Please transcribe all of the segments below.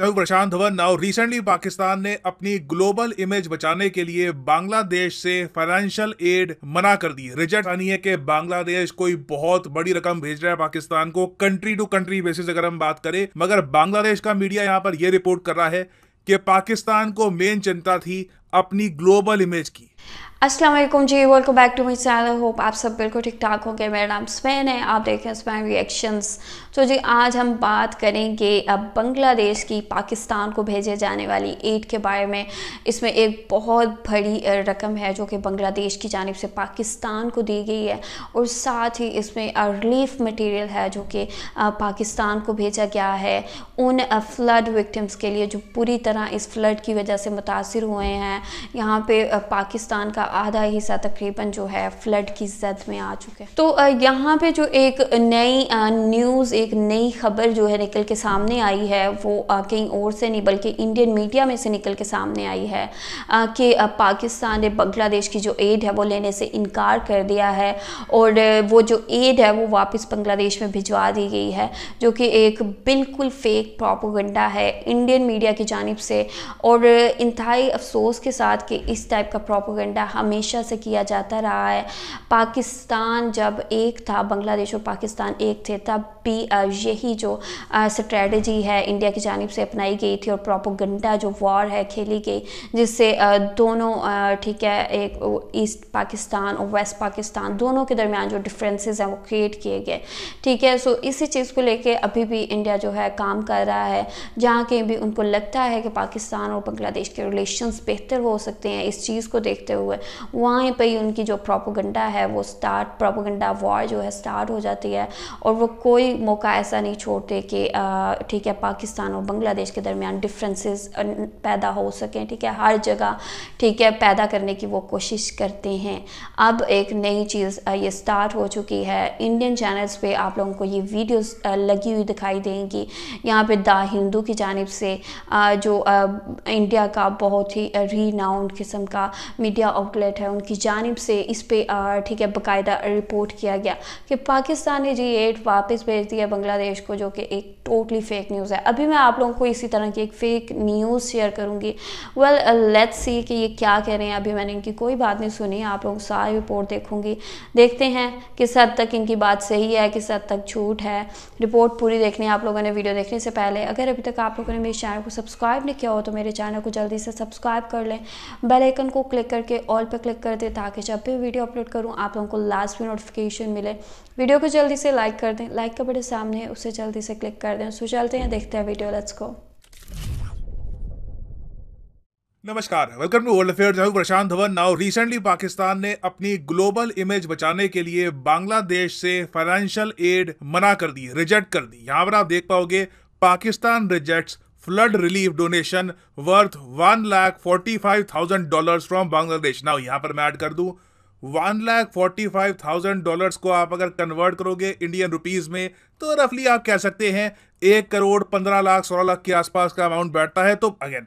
प्रशांत Dhawan now recently Pakistan ने अपनी global image बचाने के लिए बांग्लादेश से फाइनेंशियल एड मना कर दी रिजेक्ट आनी है कि बांग्लादेश कोई बहुत बड़ी रकम भेज रहा है पाकिस्तान को कंट्री टू कंट्री बेसिस अगर हम बात करें मगर बांग्लादेश का मीडिया यहां पर यह रिपोर्ट कर रहा है कि पाकिस्तान को मेन चिंता थी अपनी ग्लोबल इमेज की Aslam ji welcome back to my channel hope आप सब बिल्कुल ठीक ठाक हो गए मेरा नाम स्वैन है आप देख रहे हैं स्वैन रिएक्शंस तो जी आज हम बात करेंगे अब बांग्लादेश की पाकिस्तान को भेजे जाने वाली एड के बारे में इसमें एक बहुत बड़ी रकम है जो कि बांग्लादेश की जानब से पाकिस्तान को दी गई है और साथ ही इसमें रिलीफ मटीरियल है जो कि पाकिस्तान को भेजा गया है उन फ्लड विक्टम्स के लिए जो पूरी तरह इस फ्लड की वजह से मुतासर हुए हैं यहाँ पर पाकिस्तान का आधा हिस्सा तकरीबन जो है फ्लड की जद में आ चुके हैं तो यहाँ पे जो एक नई न्यूज़ एक नई खबर जो है निकल के सामने आई है वो कहीं और से नहीं बल्कि इंडियन मीडिया में से निकल के सामने आई है कि पाकिस्तान ने बांग्लादेश की जो एड है वो लेने से इनकार कर दिया है और वो जो एड है वो वापस बांग्लादेश में भिजवा दी गई है जो कि एक बिल्कुल फेक प्रोपोगंडा है इंडियन मीडिया की जानब से और इंतहाई अफसोस के साथ कि इस टाइप का प्रोपोगंडा हमेशा से किया जाता रहा है पाकिस्तान जब एक था बांग्लादेश और पाकिस्तान एक थे तब भी यही जो स्ट्रेटजी है इंडिया की जानब से अपनाई गई थी और प्रोपोगंडा जो वॉर है खेली गई जिससे दोनों ठीक है एक ईस्ट पाकिस्तान और वेस्ट पाकिस्तान दोनों के दरमियान जो डिफरेंसेस हैं वो क्रिएट किए गए ठीक है सो इसी चीज़ को लेके अभी भी इंडिया जो है काम कर रहा है जहाँ कहीं भी उनको लगता है कि पाकिस्तान और बांग्लादेश के रिलेशंस बेहतर हो सकते हैं इस चीज़ को देखते हुए वहाँ पर ही उनकी जो प्रोपोगंडा है वो स्टार्ट प्रोपोगंडा वॉर जो है स्टार्ट हो जाती है और वो कोई मौका ऐसा नहीं छोड़ते कि ठीक है पाकिस्तान और बांग्लादेश के दरमियान डिफरेंसेस पैदा हो सकें ठीक है हर जगह ठीक है पैदा करने की वो कोशिश करते हैं अब एक नई चीज़ ये स्टार्ट हो चुकी है इंडियन चैनल्स पे आप लोगों को ये वीडियोस लगी हुई दिखाई देंगी यहाँ पे दा हिंदू की जानब से जो इंडिया का बहुत ही रीनाउंड किस्म का मीडिया आउट आउटलेट है उनकी जानब से इस पर ठीक है बाकायदा रिपोर्ट किया गया कि पाकिस्तान ने जी एड वापस भेज दिया बांग्लादेश को जो कि एक टोटली फेक न्यूज़ है अभी मैं आप लोगों को इसी तरह की एक फ़ेक न्यूज़ शेयर करूँगी वेल लेट्स सी कि ये क्या कह रहे हैं अभी मैंने इनकी कोई बात नहीं सुनी आप लोग सारी रिपोर्ट देखूँगी देखते हैं किस हद तक इनकी बात सही है किस हद तक झूठ है रिपोर्ट पूरी देखनी है आप लोगों ने वीडियो देखने से पहले अगर अभी तक आप लोगों ने मेरे चैनल को सब्सक्राइब नहीं किया हो तो मेरे चैनल को जल्दी से सब्सक्राइब कर लें बेलाइकन को क्लिक करके ऑल पर क्लिक कर दें ताकि जब भी वीडियो अपलोड करूँ आप लोगों को लास्ट में नोटिफिकेशन मिले वीडियो को जल्दी से लाइक कर दें लाइक का बड़े सामने उसे जल्दी से क्लिक कर दें सो चलते हैं तो देखते हैं वीडियो लेट्स को नमस्कार वेलकम टू वर्ल्ड अफेयर मैं प्रशांत धवन नाउ रिसेंटली पाकिस्तान ने अपनी ग्लोबल इमेज बचाने के लिए बांग्लादेश से फाइनेंशियल एड मना कर दी रिजेक्ट कर दी यहाँ पर आप देख पाओगे Pakistan rejects flood relief donation worth one lakh forty five thousand dollar from Bangladesh now यहाँ पर मैं ऐड कर दूं one lakh forty five thousand dollar को आप अगर कन्वर्ट करोगे इंडियन रुपीज़ में तो रफली आप कह सकते हैं एक करोड़ पंद्रह लाख सोलह लाख के आसपास का अमाउंट बैठता है तो अगेन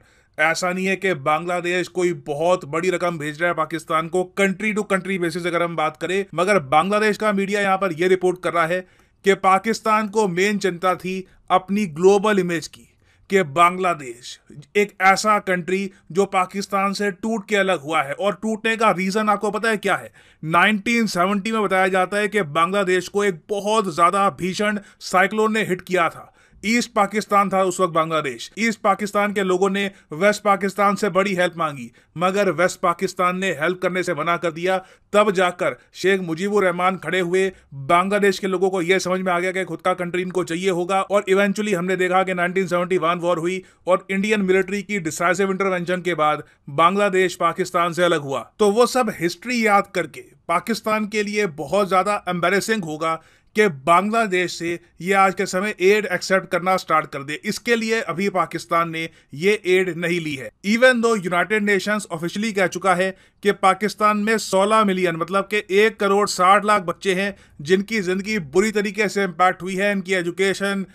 ऐसा नहीं है कि बांग्लादेश कोई बहुत बड़ी रकम भेज रहा है पाकिस्तान को कंट्री टू कंट्री बेसिस अगर हम बात करें मगर बांग्लादेश का मीडिया यहां पर यह रिपोर्ट कर रहा है कि पाकिस्तान को मेन चिंता थी अपनी ग्लोबल इमेज की कि बांग्लादेश एक ऐसा कंट्री जो पाकिस्तान से टूट के अलग हुआ है और टूटने का रीज़न आपको पता है क्या है 1970 में बताया जाता है कि बांग्लादेश को एक बहुत ज़्यादा भीषण साइक्लोन ने हिट किया था ईस्ट पाकिस्तान था उस वक्त बांग्लादेश ईस्ट पाकिस्तान के लोगों ने वेस्ट पाकिस्तान से बड़ी हेल्प मांगी मगर वेस्ट पाकिस्तान ने हेल्प करने से मना कर दिया तब जाकर शेख मुजीबुर रहमान खड़े हुए बांग्लादेश के लोगों को यह समझ में आ गया कि खुद का कंट्री इनको चाहिए होगा और इवेंचुअली हमने देखा कि वन वॉर हुई और इंडियन मिलिट्री की डिसाइसिव इंटरवेंशन के बाद बांग्लादेश पाकिस्तान से अलग हुआ तो वो सब हिस्ट्री याद करके पाकिस्तान के लिए बहुत ज्यादा एम्बेसिंग होगा कि बांग्लादेश से ये आज के समय एड एक्सेप्ट करना स्टार्ट कर दे इसके लिए अभी पाकिस्तान ने ये एड नहीं ली है even though United Nations officially कह चुका है कि पाकिस्तान में 16 मिलियन मतलब कि एक करोड़ साठ लाख बच्चे हैं जिनकी ज़िंदगी बुरी तरीके से इम्पैक्ट हुई है इनकी एजुकेशन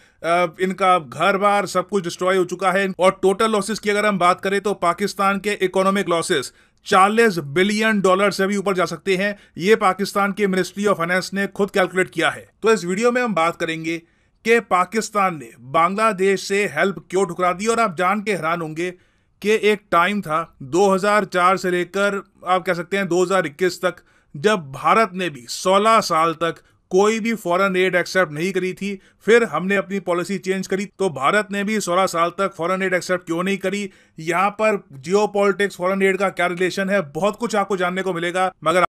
इनका घर बार सब कुछ डिस्ट्रॉय हो चुका है और टोटल लॉसेस की अगर हम बात करें तो पाकिस्तान के इकोनॉमिक लॉसेस 40 बिलियन डॉलर से भी ऊपर जा सकते हैं ये पाकिस्तान के मिनिस्ट्री ऑफ फाइनेंस ने खुद कैलकुलेट किया है तो इस वीडियो में हम बात करेंगे कि पाकिस्तान ने बांग्लादेश से हेल्प क्यों ठुकरा दी और आप जान के हैरान होंगे कि एक टाइम था 2004 से लेकर आप कह सकते हैं 2021 तक जब भारत ने भी 16 साल तक कोई भी फॉरेन एड एक्सेप्ट नहीं करी थी फिर हमने अपनी पॉलिसी चेंज करी तो भारत ने भी सोलह साल तक फॉरेन एड एक्सेप्ट क्यों नहीं करी यहाँ पर जियो पॉलिटिक्स फॉरन एड का क्या रिलेशन है बहुत कुछ आपको जानने को मिलेगा मगर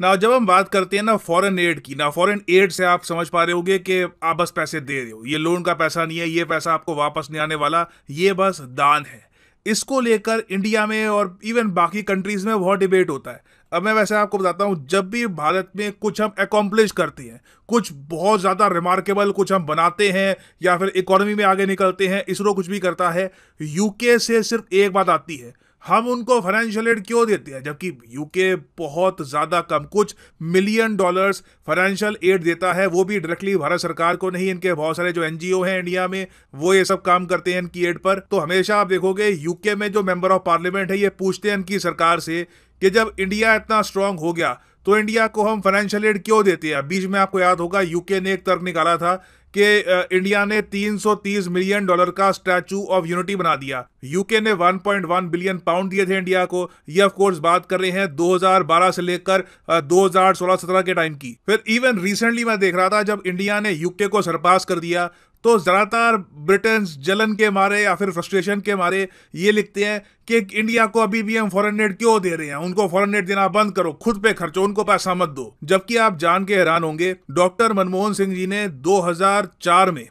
ना जब हम बात करते हैं ना फॉरेन एड की ना फॉरेन एड से आप समझ पा रहे होंगे कि आप बस पैसे दे रहे हो ये लोन का पैसा नहीं है ये पैसा आपको वापस नहीं आने वाला ये बस दान है इसको लेकर इंडिया में और इवन बाकी कंट्रीज में बहुत डिबेट होता है अब मैं वैसे आपको बताता हूँ जब भी भारत में कुछ हम एकम्प्लिश करते हैं कुछ बहुत ज़्यादा रिमार्केबल कुछ हम बनाते हैं या फिर इकोनॉमी में आगे निकलते हैं इसरो कुछ भी करता है यूके से सिर्फ एक बात आती है हम उनको फाइनेंशियल एड क्यों देते हैं जबकि यूके बहुत ज़्यादा कम कुछ मिलियन डॉलर्स फाइनेंशियल एड देता है वो भी डायरेक्टली भारत सरकार को नहीं इनके बहुत सारे जो एनजीओ हैं इंडिया में वो ये सब काम करते हैं इनकी एड पर तो हमेशा आप देखोगे यूके में जो मेंबर ऑफ पार्लियामेंट है ये पूछते हैं इनकी सरकार से कि जब इंडिया इतना स्ट्रांग हो गया तो इंडिया को हम फाइनेंशियल एड क्यों देते हैं बीच में आपको याद होगा यूके ने एक तर्क निकाला था कि इंडिया ने 330 मिलियन डॉलर का स्टैचू ऑफ यूनिटी बना दिया यूके ने 1.1 बिलियन पाउंड दिए थे इंडिया को ये ऑफ कोर्स बात कर रहे हैं 2012 से लेकर 2016-17 के टाइम की फिर इवन रिसेंटली मैं देख रहा था जब इंडिया ने यूके को सरपास कर दिया तो ज़्यादातर ब्रिटेन जलन के मारे या फिर फ्रस्ट्रेशन के मारे ये लिखते हैं कि इंडिया को अभी भी हम फॉरन एड क्यों दे रहे हैं उनको फॉरन एड देना बंद करो खुद पे खर्चो उनको पैसा मत दो जबकि आप जान के हैरान होंगे डॉक्टर मनमोहन सिंह जी ने 2004 में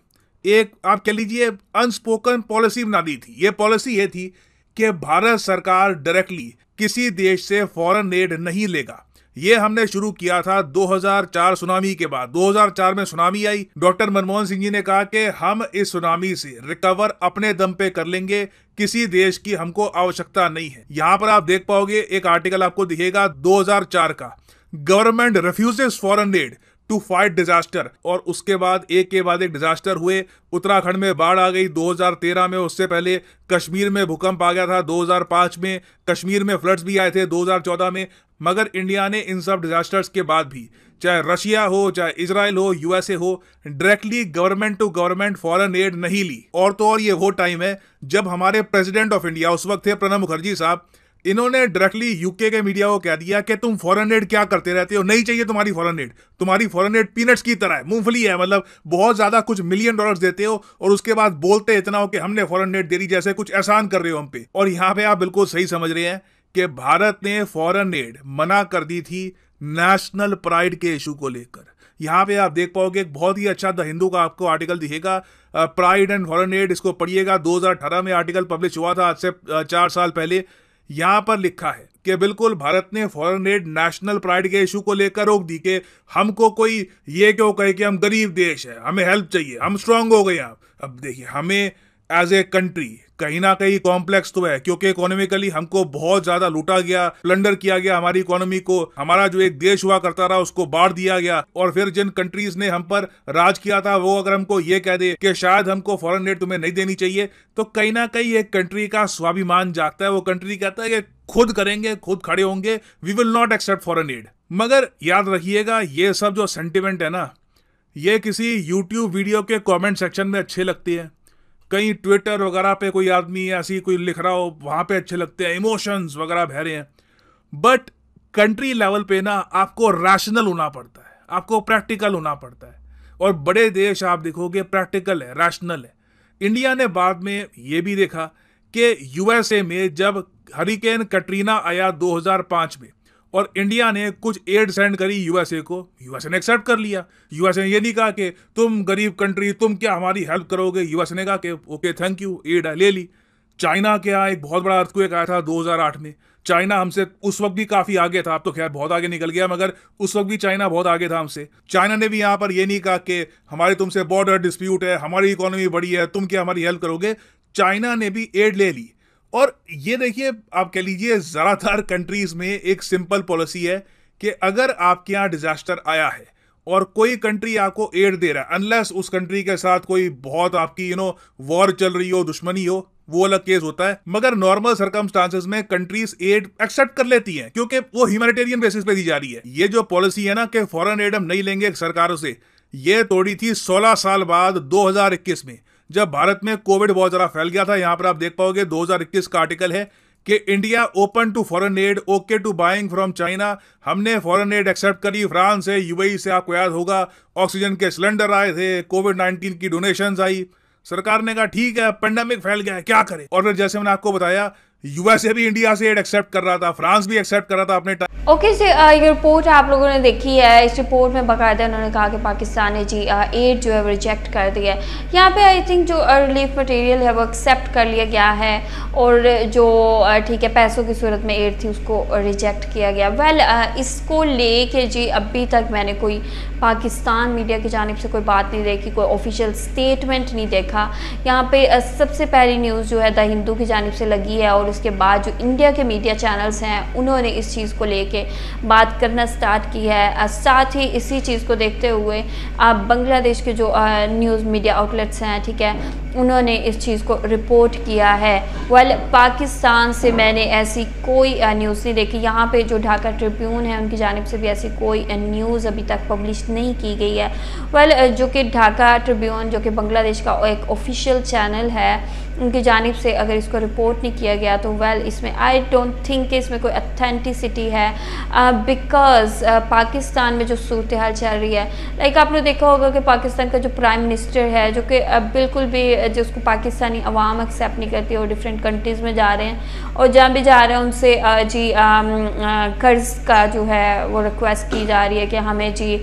एक आप कह लीजिए अनस्पोकन पॉलिसी बना दी थी ये पॉलिसी ये थी कि भारत सरकार डायरेक्टली किसी देश से फॉरन एड नहीं लेगा ये हमने शुरू किया था 2004 सुनामी के बाद 2004 में सुनामी आई डॉक्टर मनमोहन सिंह जी ने कहा कि हम इस सुनामी से रिकवर अपने दम पे कर लेंगे किसी देश की हमको आवश्यकता नहीं है यहाँ पर आप देख पाओगे एक आर्टिकल आपको दिखेगा 2004 का government refuses foreign aid to fight disaster और उसके बाद एक के बाद एक डिजास्टर हुए उत्तराखंड में बाढ़ आ गई 2013 में उससे पहले कश्मीर में भूकंप आ गया था 2005 में कश्मीर में फ्लड्स भी आए थे 2014 में मगर इंडिया ने इन सब डिजास्टर्स के बाद भी चाहे रशिया हो चाहे इसराइल हो यूएसए हो directly government to government foreign aid नहीं ली और तो और ये वो टाइम है जब हमारे प्रेसिडेंट ऑफ इंडिया उस वक्त थे प्रणब मुखर्जी साहब इन्होंने डायरेक्टली यूके के मीडिया को कह दिया कि तुम फॉरन एड क्या करते रहते हो नहीं चाहिए तुम्हारी फॉरन एड तुम्हारी फॉरन एड पीनट्स की तरह है मूंगफली है मतलब बहुत ज़्यादा कुछ मिलियन डॉलर्स देते हो और उसके बाद बोलते इतना हो कि हमने फॉरन एड दे दी जैसे कुछ एहसान कर रहे हो हम पे और यहाँ पे आप बिल्कुल सही समझ रहे हैं कि भारत ने फॉरन एड मना कर दी थी नेशनल प्राइड के इशू को लेकर यहाँ पे आप देख पाओगे एक बहुत ही अच्छा द हिंदू का आपको आर्टिकल दिखेगा प्राइड एंड फॉरन एड इसको पढ़िएगा 2018 में आर्टिकल पब्लिश हुआ था आज से चार साल पहले यहाँ पर लिखा है कि बिल्कुल भारत ने फॉरेन एड नेशनल प्राइड के इशू को लेकर रोक दी कि हमको कोई ये क्यों कहे कि हम गरीब देश है हमें हेल्प चाहिए हम स्ट्रांग हो गए आप अब देखिए हमें एज ए कंट्री कहीं ना कहीं कॉम्प्लेक्स तो है क्योंकि इकोनॉमिकली हमको बहुत ज्यादा लूटा गया प्लंडर किया गया हमारी इकोनॉमी को हमारा जो एक देश हुआ करता रहा उसको बाढ़ दिया गया और फिर जिन कंट्रीज ने हम पर राज किया था वो अगर हमको ये कह दे कि शायद हमको फॉरन एड तुम्हें नहीं देनी चाहिए तो कहीं ना कहीं एक कंट्री का स्वाभिमान जागता है वो कंट्री कहता है कि खुद करेंगे खुद खड़े होंगे we will not accept foreign aid मगर याद रखिएगा ये सब जो सेंटिमेंट है ना ये किसी यूट्यूब वीडियो के कमेंट सेक्शन में अच्छे लगती है कहीं ट्विटर वगैरह पे कोई आदमी ऐसी कोई लिख रहा हो वहाँ पे अच्छे लगते हैं इमोशंस वगैरह बह रहे हैं बट कंट्री लेवल पे ना आपको रैशनल होना पड़ता है आपको प्रैक्टिकल होना पड़ता है और बड़े देश आप देखोगे प्रैक्टिकल है रैशनल है इंडिया ने बाद में ये भी देखा कि यूएसए में जब हरिकेन कटरीना आया 2005 में और इंडिया ने कुछ एड सेंड करी यूएसए को यूएसए ने एक्सेप्ट कर लिया यूएसए ने ये नहीं कहा कि तुम गरीब कंट्री तुम क्या हमारी हेल्प करोगे यूएसए ने कहा कि ओके थैंक यू एड ले ली चाइना के यहाँ एक बहुत बड़ा अर्थ आया था 2008 में चाइना हमसे उस वक्त भी काफ़ी आगे था अब तो खैर बहुत आगे निकल गया मगर उस वक्त भी चाइना बहुत आगे था हमसे चाइना ने भी यहाँ पर यह नहीं कहा कि हमारे तुमसे बॉर्डर डिस्प्यूट है हमारी इकोनॉमी बड़ी है तुम क्या हमारी हेल्प करोगे चाइना ने भी एड ले ली और ये देखिए आप कह लीजिए ज़्यादातर कंट्रीज़ में एक सिंपल पॉलिसी है कि अगर आपके यहाँ डिजास्टर आया है और कोई कंट्री आपको एड दे रहा है अनलेस उस कंट्री के साथ कोई बहुत आपकी यू नो वॉर चल रही हो दुश्मनी हो वो अलग केस होता है मगर नॉर्मल सर्कमस्टांसिस में कंट्रीज एड एक्सेप्ट कर लेती हैं क्योंकि वो ह्यूमैनिटेरियन बेसिस पे दी जा रही है ये जो पॉलिसी है ना कि फॉरेन एड हम नहीं लेंगे सरकारों से ये तोड़ी थी 16 साल बाद 2021 में जब भारत में कोविड बहुत ज़्यादा फैल गया था यहाँ पर आप देख पाओगे 2021 का आर्टिकल है कि India open to foreign aid okay to buying from China हमने फॉरेन एड एक्सेप्ट करी फ्रांस से यूएई e से आपको याद होगा ऑक्सीजन के सिलेंडर आए थे कोविड नाइन्टीन की डोनेशन आई सरकार ने कहा ठीक है पेंडेमिक फैल गया है क्या करें और फिर जैसे मैंने आपको बताया यूएसए भी इंडिया से एड एक्सेप्ट कर रहा था फ्रांस भी एक्सेप्ट कर रहा था अपने ओके okay, uh, ये रिपोर्ट आप लोगों ने देखी है इस रिपोर्ट में बाकायदा उन्होंने कहा कि पाकिस्तान ने जी एड uh, जो है वो रिजेक्ट कर दिया है यहाँ पे आई थिंक जो रिलीफ uh, मटेरियल है वो एक्सेप्ट कर लिया गया है और जो ठीक है पैसों की सूरत में एड थी उसको रिजेक्ट किया गया वेल well, इसको ले जी अभी तक मैंने कोई पाकिस्तान मीडिया की जानब से कोई बात नहीं देखी कोई ऑफिशियल स्टेटमेंट नहीं देखा यहाँ पर सबसे पहली न्यूज़ जो है द हिंदू की जानब से लगी है और और उसके बाद जो इंडिया के मीडिया चैनल्स हैं उन्होंने इस चीज़ को लेके बात करना स्टार्ट की है साथ ही इसी चीज़ को देखते हुए आप बांग्लादेश के जो न्यूज़ मीडिया आउटलेट्स हैं ठीक है उन्होंने इस चीज़ को रिपोर्ट किया है वेल पाकिस्तान से मैंने ऐसी कोई न्यूज़ नहीं देखी यहाँ पे जो ढाका ट्रिब्यून है उनकी जानब से भी ऐसी कोई न्यूज़ अभी तक पब्लिश नहीं की गई है वेल जो कि ढाका ट्रिब्यून जो कि बांग्लादेश का एक ऑफिशियल चैनल है उनकी जानब से अगर इसको रिपोर्ट नहीं किया गया तो वेल इसमें आई डोंट थिंक कि इसमें कोई अथेंटिसिटी है बिकॉज़ uh, uh, पाकिस्तान में जो सूरत हाल चल रही है लाइक like आपने देखा होगा कि पाकिस्तान का जो प्राइम मिनिस्टर है जो कि uh, बिल्कुल भी uh, जिसको पाकिस्तानी अवाम एक्सेप्ट नहीं करती और डिफरेंट कंट्रीज़ में जा रहे हैं और जहाँ भी जा रहे हैं उनसे uh, जी um, uh, कर्ज़ का जो है वो रिक्वेस्ट की जा रही है कि हमें जी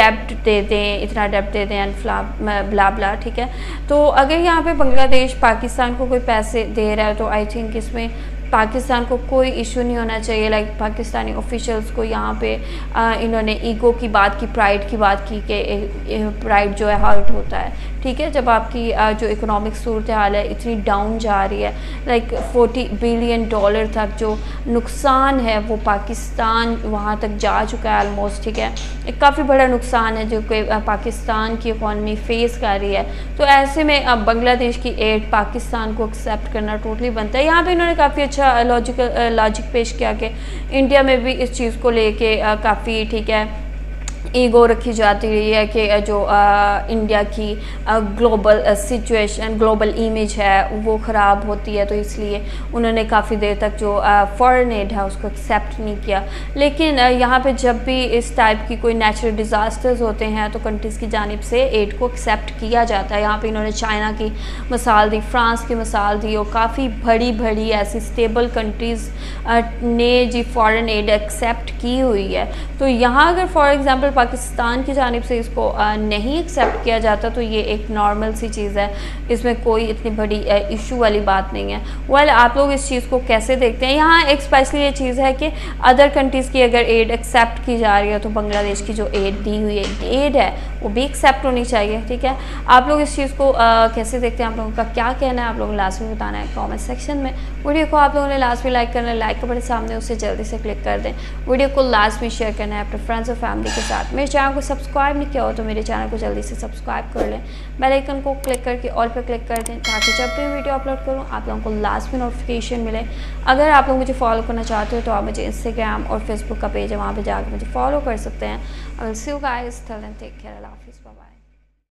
डेप्ट दे दें इतना डेप्ट दे दें एंड फ्ला ठीक है तो अगर यहाँ पर बांग्लादेश देश पाकिस्तान को कोई पैसे दे रहा है तो आई थिंक इसमें पाकिस्तान को कोई इशू नहीं होना चाहिए लाइक like, पाकिस्तानी ऑफिशियल्स को यहाँ पे आ, इन्होंने ईगो की बात की प्राइड की बात की कि प्राइड जो है हर्ट होता है ठीक है जब आपकी जो इकोनॉमिक सूरत हाल है इतनी डाउन जा रही है लाइक फोर्टी बिलियन डॉलर तक जो नुकसान है वो पाकिस्तान वहाँ तक जा चुका है आलमोस्ट ठीक है एक काफ़ी बड़ा नुकसान है जो कि पाकिस्तान की इकॉनमी फेस कर रही है तो ऐसे में अब बांग्लादेश की एड पाकिस्तान को एक्सेप्ट करना टोटली बनता है यहाँ पे इन्होंने काफ़ी अच्छा लॉजिकल लॉजिक पेश किया कि इंडिया में भी इस चीज़ को लेके काफ़ी ठीक है ईगो रखी जाती रही है कि जो आ, इंडिया की आ, ग्लोबल सिचुएशन ग्लोबल इमेज है वो ख़राब होती है तो इसलिए उन्होंने काफ़ी देर तक जो फ़ॉरन एड है उसको एक्सेप्ट नहीं किया लेकिन यहाँ पे जब भी इस टाइप की कोई नेचुरल डिज़ास्टर्स होते हैं तो कंट्रीज़ की जानब से एड को एक्सेप्ट किया जाता है यहाँ पर इन्होंने चाइना की मिसाल दी फ्रांस की मिसाल दी और काफ़ी बड़ी बड़ी ऐसी स्टेबल कंट्रीज़ ने जी फ़ॉरन एड एक्सेप्ट की हुई है तो यहाँ अगर फॉर एग्ज़ाम्पल पाकिस्तान की जानब से इसको नहीं एक्सेप्ट किया जाता तो ये एक नॉर्मल सी चीज़ है इसमें कोई इतनी बड़ी इशू वाली बात नहीं है वेल well, आप लोग इस चीज़ को कैसे देखते हैं यहाँ एक स्पेशली ये चीज़ है कि अदर कंट्रीज़ की अगर एड एक्सेप्ट की जा रही है तो बांग्लादेश की जो एड दी हुई एड है वो भी एक्सेप्ट होनी चाहिए ठीक है आप लोग इस चीज़ को आ, कैसे देखते हैं आप लोगों का क्या कहना है आप लोगों को लास्ट में बताना है कॉमेंट सेक्शन में वीडियो को आप लोगों ने लास्ट में लाइक करना है लाइक के बड़े सामने उसे जल्दी से क्लिक कर दें वीडियो को लास्ट में शेयर करना है अपने फ्रेंड्स और फैमिली के साथ मेरे चैनल को सब्सक्राइब नहीं किया हो तो मेरे चैनल को जल्दी से सब्सक्राइब कर लें बेल आइकन को क्लिक करके ऑल पर क्लिक कर दें ताकि जब भी वीडियो अपलोड करूँ आप लोगों को लास्ट में नोटिफिकेशन मिले अगर आप लोग मुझे फॉलो करना चाहते हो तो आप मुझे इंस्टाग्राम और फेसबुक का पेज है वहाँ पर जाकर मुझे फॉलो कर सकते हैं सी गाइस टेक केयर अल्लाह